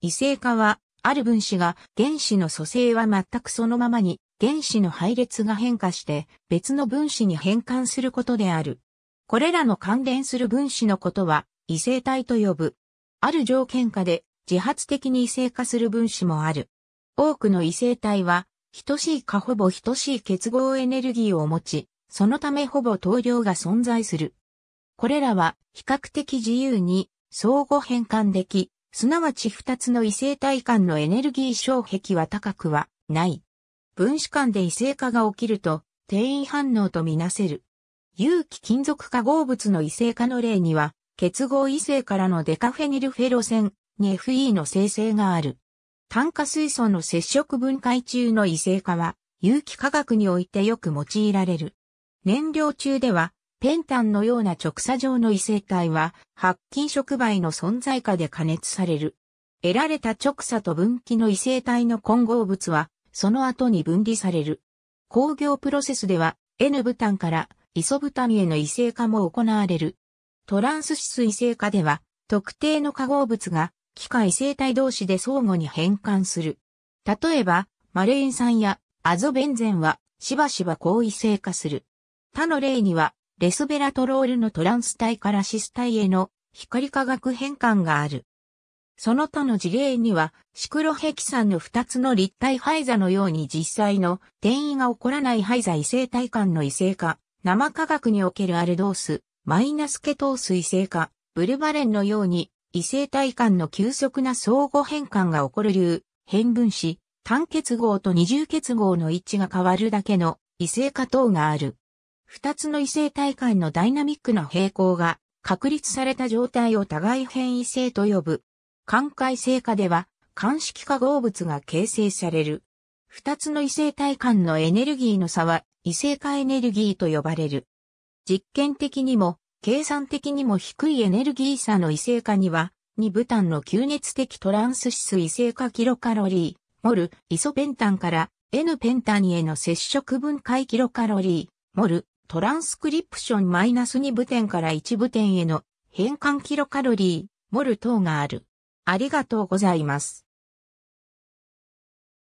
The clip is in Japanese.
異性化は、ある分子が原子の組成は全くそのままに原子の配列が変化して別の分子に変換することである。これらの関連する分子のことは異性体と呼ぶ。ある条件下で自発的に異性化する分子もある。多くの異性体は等しいかほぼ等しい結合エネルギーを持ち、そのためほぼ等量が存在する。これらは比較的自由に相互変換でき、すなわち二つの異性体間のエネルギー障壁は高くはない。分子間で異性化が起きると、定位反応とみなせる。有機金属化合物の異性化の例には、結合異性からのデカフェニルフェロセンに FE の生成がある。炭化水素の接触分解中の異性化は、有機化学においてよく用いられる。燃料中では、ペンタンのような直鎖状の異性体は、白金触媒の存在下で加熱される。得られた直鎖と分岐の異性体の混合物は、その後に分離される。工業プロセスでは、N ブタンからイソブタンへの異性化も行われる。トランス質異性化では、特定の化合物が、機械性体同士で相互に変換する。例えば、マレイン酸やアゾベンゼンはしばしば高異性化する。他の例にはレスベラトロールのトランス体からシス体への光化学変換がある。その他の事例には、シクロヘキサンの2つの立体配座のように実際の転移が起こらない配座異性体間の異性化、生化学におけるアルドース、マイナスケトース異性化、ブルバレンのように異性体間の急速な相互変換が起こる流、変分子、単結合と二重結合の位置が変わるだけの異性化等がある。二つの異性体間のダイナミックな平行が確立された状態を互い変異性と呼ぶ。寛解性化では、間式化合物が形成される。二つの異性体間のエネルギーの差は異性化エネルギーと呼ばれる。実験的にも、計算的にも低いエネルギー差の異性化には、2ブタンの吸熱的トランス指数異性化キロカロリー、モル、イソペンタンから N ペンタンへの接触分解キロカロリー、モル、トランスクリプション -2 部点から1部点への変換キロカロリー、モル等がある。ありがとうございます。